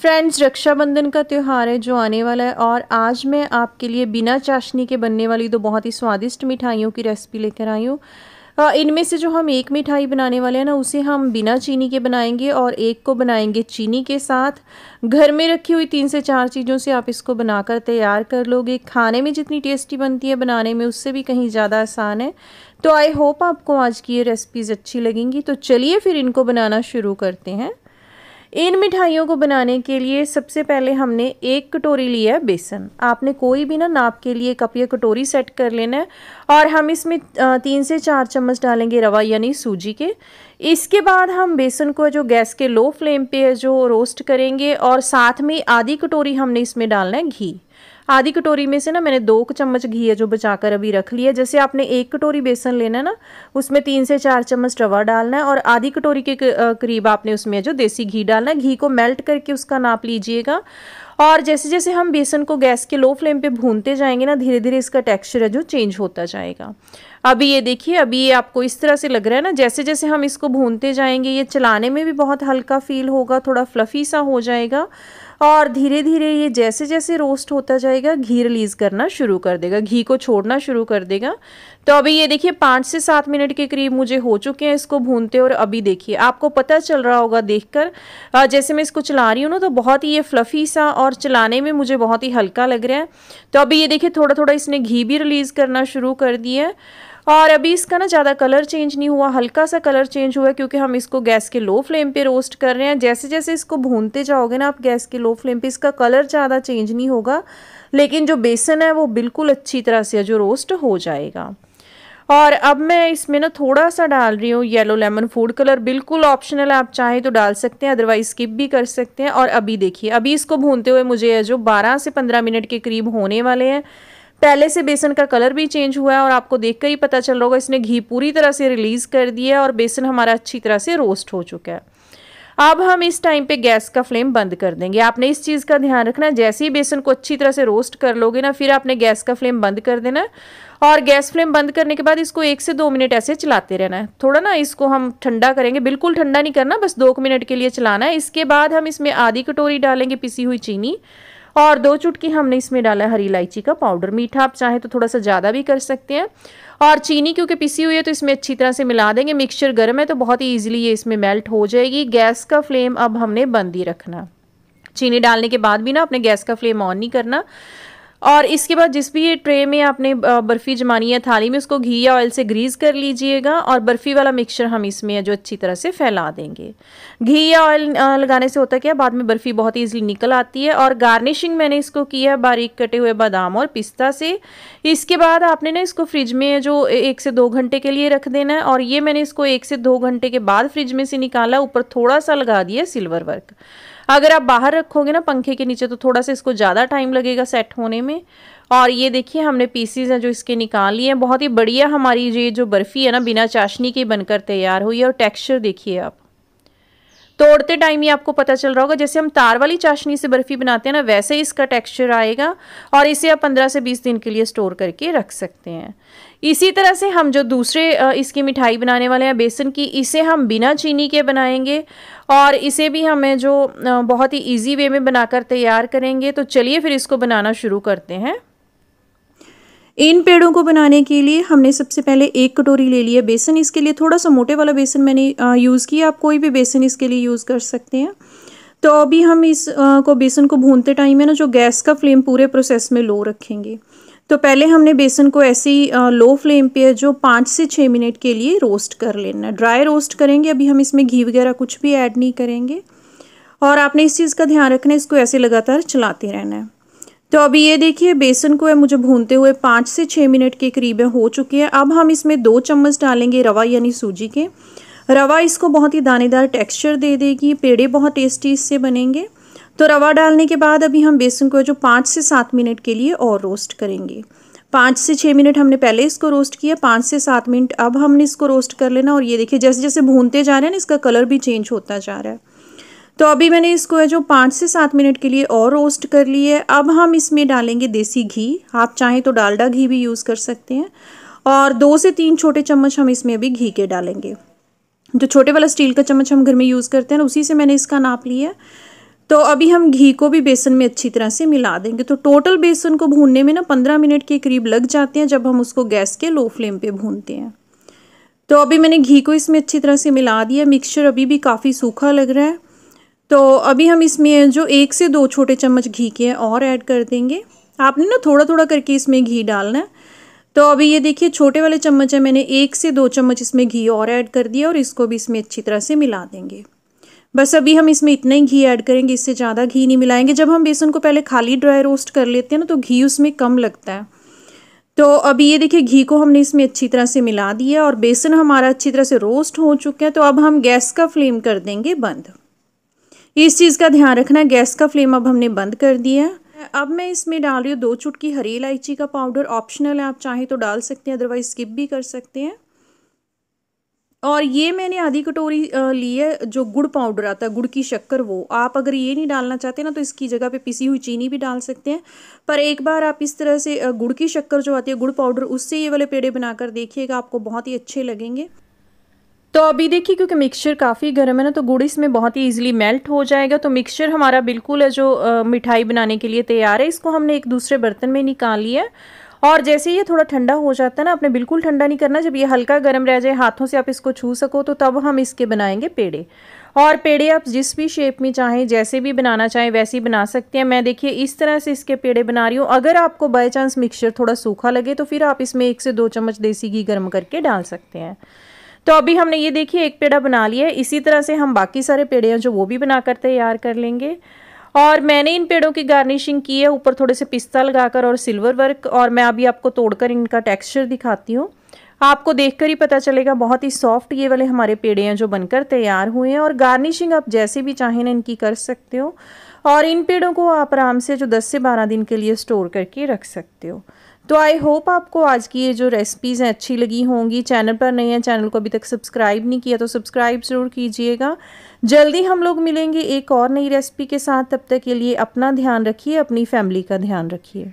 friends Rakshabandhan का त्यौहार है जो आने वाला है और आज मैं आपके लिए बिना चाशनी के बनने वाली दो बहुत ही स्वादिष्ट मिठाइयों की रेसिपी लेकर आई हूँ इनमें से जो हम एक मिठाई बनाने वाले हैं ना उसे हम बिना चीनी के बनाएंगे और एक को बनाएंगे चीनी के साथ घर में रखी हुई तीन से चार चीज़ों से आप इसको बनाकर तैयार कर लोगे खाने में जितनी टेस्टी बनती है बनाने में उससे भी कहीं ज़्यादा आसान है तो आई होप आपको आज की ये रेसिपीज़ अच्छी लगेंगी तो चलिए फिर इनको बनाना शुरू करते हैं इन मिठाइयों को बनाने के लिए सबसे पहले हमने एक कटोरी लिया है बेसन आपने कोई भी ना नाप के लिए कप या कटोरी सेट कर लेना है और हम इसमें तीन से चार चम्मच डालेंगे रवा यानी सूजी के इसके बाद हम बेसन को जो गैस के लो फ्लेम पे है जो रोस्ट करेंगे और साथ में आधी कटोरी हमने इसमें डालना है घी आधी कटोरी में से ना मैंने दो चम्मच घी है जो बचाकर अभी रख लिया जैसे आपने एक कटोरी बेसन लेना है ना उसमें तीन से चार चम्मच रवा डालना है और आधी कटोरी के करीब आपने उसमें जो देसी घी डालना है घी को मेल्ट करके उसका नाप लीजिएगा और जैसे जैसे हम बेसन को गैस के लो फ्लेम पर भूनते जाएंगे ना धीरे धीरे इसका टेक्स्चर है जो चेंज होता जाएगा अभी ये देखिए अभी ये आपको इस तरह से लग रहा है ना जैसे जैसे हम इसको भूनते जाएंगे ये चलाने में भी बहुत हल्का फील होगा थोड़ा फ्लफ़ी सा हो जाएगा और धीरे धीरे ये जैसे जैसे रोस्ट होता जाएगा घी रिलीज़ करना शुरू कर देगा घी को छोड़ना शुरू कर देगा तो अभी ये देखिए पाँच से सात मिनट के करीब मुझे हो चुके हैं इसको भूनते और अभी देखिए आपको पता चल रहा होगा देखकर जैसे मैं इसको चला रही हूँ ना तो बहुत ही ये फ्लफ़ी सा और चलाने में मुझे बहुत ही हल्का लग रहा है तो अभी ये देखिए थोड़ा थोड़ा इसने घी भी रिलीज़ करना शुरू कर दिया है और अभी इसका ना ज़्यादा कलर चेंज नहीं हुआ हल्का सा कलर चेंज हुआ क्योंकि हम इसको गैस के लो फ्लेम पे रोस्ट कर रहे हैं जैसे जैसे इसको भूनते जाओगे ना आप गैस के लो फ्लेम पे इसका कलर ज़्यादा चेंज नहीं होगा लेकिन जो बेसन है वो बिल्कुल अच्छी तरह से जो रोस्ट हो जाएगा और अब मैं इसमें ना थोड़ा सा डाल रही हूँ येलो लेमन फूड कलर बिल्कुल ऑप्शनल है आप चाहें तो डाल सकते हैं अदरवाइज स्किप भी कर सकते हैं और अभी देखिए अभी इसको भूनते हुए मुझे जो 12 से 15 मिनट के करीब होने वाले हैं पहले से बेसन का कलर भी चेंज हुआ है और आपको देख कर ही पता चल रहा होगा इसने घी पूरी तरह से रिलीज़ कर दिया है और बेसन हमारा अच्छी तरह से रोस्ट हो चुका है अब हम इस टाइम पे गैस का फ्लेम बंद कर देंगे आपने इस चीज़ का ध्यान रखना जैसे ही बेसन को अच्छी तरह से रोस्ट कर लोगे ना फिर आपने गैस का फ्लेम बंद कर देना और गैस फ्लेम बंद करने के बाद इसको एक से दो मिनट ऐसे चलाते रहना है थोड़ा ना इसको हम ठंडा करेंगे बिल्कुल ठंडा नहीं करना बस दो मिनट के लिए चलाना है इसके बाद हम इसमें आधी कटोरी डालेंगे पिसी हुई चीनी और दो चुटकी हमने इसमें डाला है हरी इलायची का पाउडर मीठा आप चाहें तो थोड़ा सा ज़्यादा भी कर सकते हैं और चीनी क्योंकि पिसी हुई है तो इसमें अच्छी तरह से मिला देंगे मिक्सचर गर्म है तो बहुत ही ईजिली ये इसमें मेल्ट हो जाएगी गैस का फ्लेम अब हमने बंद ही रखना चीनी डालने के बाद भी ना अपने गैस का फ्लेम ऑन नहीं करना और इसके बाद जिस भी ये ट्रे में आपने बर्फ़ी जमानी है थाली में उसको घी या ऑयल से ग्रीस कर लीजिएगा और बर्फ़ी वाला मिक्सचर हम इसमें जो अच्छी तरह से फैला देंगे घी या ऑयल लगाने से होता क्या बाद में बर्फ़ी बहुत ईजिली निकल आती है और गार्निशिंग मैंने इसको किया है बारीक कटे हुए बादाम और पिस्ता से इसके बाद आपने ना इसको फ्रिज में जो एक से दो घंटे के लिए रख देना है और ये मैंने इसको एक से दो घंटे के बाद फ्रिज में से निकाला ऊपर थोड़ा सा लगा दिया सिल्वर वर्क अगर आप बाहर रखोगे ना पंखे के नीचे तो थोड़ा सा इसको ज़्यादा टाइम लगेगा सेट होने में और ये देखिए हमने पीसीज हैं जो इसके निकाल लिए हैं बहुत ही बढ़िया हमारी ये जो बर्फ़ी है ना बिना चाशनी के बनकर तैयार हुई है और टेक्स्चर देखिए आप तोड़ते टाइम ही आपको पता चल रहा होगा जैसे हम तार वाली चाशनी से बर्फ़ी बनाते हैं ना वैसे ही इसका टेक्सचर आएगा और इसे आप पंद्रह से बीस दिन के लिए स्टोर करके रख सकते हैं इसी तरह से हम जो दूसरे इसकी मिठाई बनाने वाले हैं बेसन की इसे हम बिना चीनी के बनाएंगे और इसे भी हमें जो बहुत ही ईजी वे में बनाकर तैयार करेंगे तो चलिए फिर इसको बनाना शुरू करते हैं इन पेड़ों को बनाने के लिए हमने सबसे पहले एक कटोरी ले लिया बेसन इसके लिए थोड़ा सा मोटे वाला बेसन मैंने यूज़ किया आप कोई भी बेसन इसके लिए यूज़ कर सकते हैं तो अभी हम इस आ, को बेसन को भूनते टाइम है ना जो गैस का फ्लेम पूरे प्रोसेस में लो रखेंगे तो पहले हमने बेसन को ऐसे ही लो फ्लेम पे जो पाँच से छः मिनट के लिए रोस्ट कर लेना ड्राई रोस्ट करेंगे अभी हम इसमें घी वगैरह कुछ भी ऐड नहीं करेंगे और आपने इस चीज़ का ध्यान रखना है इसको ऐसे लगातार चलाते रहना है तो अभी ये देखिए बेसन को है मुझे भूनते हुए पाँच से छः मिनट के करीब हो चुके हैं अब हम इसमें दो चम्मच डालेंगे रवा यानी सूजी के रवा इसको बहुत ही दानेदार टेक्सचर दे देगी पेड़े बहुत टेस्टी इससे बनेंगे तो रवा डालने के बाद अभी हम बेसन को जो पाँच से सात मिनट के लिए और रोस्ट करेंगे पाँच से छः मिनट हमने पहले इसको रोस्ट किया पाँच से सात मिनट अब हमने इसको रोस्ट कर लेना और ये देखिए जैसे जैसे भूनते जा रहे हैं ना इसका कलर भी चेंज होता जा रहा है तो अभी मैंने इसको है जो पाँच से सात मिनट के लिए और रोस्ट कर ली है अब हम इसमें डालेंगे देसी घी आप चाहें तो डालडा घी भी यूज़ कर सकते हैं और दो से तीन छोटे चम्मच हम इसमें अभी घी के डालेंगे जो छोटे वाला स्टील का चम्मच हम घर में यूज़ करते हैं उसी से मैंने इसका नाप लिया तो अभी हम घी को भी बेसन में अच्छी तरह से मिला देंगे तो टोटल बेसन को भूनने में ना पंद्रह मिनट के करीब लग जाते हैं जब हम उसको गैस के लो फ्लेम पे भूनते हैं तो अभी मैंने घी को इसमें अच्छी तरह से मिला दिया मिक्सचर अभी भी काफ़ी सूखा लग रहा है तो अभी हम इसमें जो एक से दो छोटे चम्मच घी के और ऐड कर देंगे आपने ना थोड़ा थोड़ा करके इसमें घी डालना है तो अभी ये देखिए छोटे वाले चम्मच है मैंने एक से दो चम्मच इसमें घी और ऐड कर दिया और इसको भी इसमें अच्छी तरह से मिला देंगे बस अभी हम इसमें इतना ही घी ऐड करेंगे इससे ज़्यादा घी नहीं मिलाएंगे जब हम बेसन को पहले खाली ड्राई रोस्ट कर लेते हैं ना तो घी उसमें कम लगता है तो अभी ये देखिए घी को हमने इसमें अच्छी तरह से मिला दिया और बेसन हमारा अच्छी तरह से रोस्ट हो चुका है तो अब हम गैस का फ्लेम कर देंगे बंद इस चीज़ का ध्यान रखना गैस का फ्लेम अब हमने बंद कर दिया अब मैं इसमें डाल रही हूँ दो चुटकी हरी इलायची का पाउडर ऑप्शनल है आप चाहें तो डाल सकते हैं अदरवाइज स्किप भी कर सकते हैं और ये मैंने आधी कटोरी ली है जो गुड़ पाउडर आता है गुड़ की शक्कर वो आप अगर ये नहीं डालना चाहते ना तो इसकी जगह पे पिसी हुई चीनी भी डाल सकते हैं पर एक बार आप इस तरह से गुड़ की शक्कर जो आती है गुड़ पाउडर उससे ये वाले पेड़े बनाकर देखिएगा आपको बहुत ही अच्छे लगेंगे तो अभी देखिए क्योंकि मिक्सचर काफ़ी गर्म है ना तो गुड़ इसमें बहुत ही ईजिली मेल्ट हो जाएगा तो मिक्सचर हमारा बिल्कुल है जो आ, मिठाई बनाने के लिए तैयार है इसको हमने एक दूसरे बर्तन में निकाल लिया और जैसे ये थोड़ा ठंडा हो जाता है ना आपने बिल्कुल ठंडा नहीं करना जब ये हल्का गर्म रह जाए हाथों से आप इसको छू सको तो तब हम इसके बनाएंगे पेड़े और पेड़े आप जिस भी शेप में चाहें जैसे भी बनाना चाहें वैसे ही बना सकते हैं मैं देखिए इस तरह से इसके पेड़े बना रही हूँ अगर आपको बाई चांस मिक्सचर थोड़ा सूखा लगे तो फिर आप इसमें एक से दो चम्मच देसी घी गर्म करके डाल सकते हैं तो अभी हमने ये देखिए एक पेड़ा बना लिया है इसी तरह से हम बाकी सारे पेड़े हैं जो वो भी बनाकर तैयार कर लेंगे और मैंने इन पेड़ों की गार्निशिंग की है ऊपर थोड़े से पिस्ता लगाकर और सिल्वर वर्क और मैं अभी आपको तोड़कर इनका टेक्सचर दिखाती हूँ आपको देखकर ही पता चलेगा बहुत ही सॉफ्ट ये वाले हमारे पेड़े हैं जो बनकर तैयार हुए हैं और गार्निशिंग आप जैसे भी चाहें ना इनकी कर सकते हो और इन पेड़ों को आप आराम से जो 10 से 12 दिन के लिए स्टोर करके रख सकते हो तो आई होप आपको आज की ये जो रेसिपीज़ हैं अच्छी लगी होंगी चैनल पर नहीं है चैनल को अभी तक सब्सक्राइब नहीं किया तो सब्सक्राइब ज़रूर कीजिएगा जल्दी हम लोग मिलेंगे एक और नई रेसिपी के साथ तब तक के लिए अपना ध्यान रखिए अपनी फैमिली का ध्यान रखिए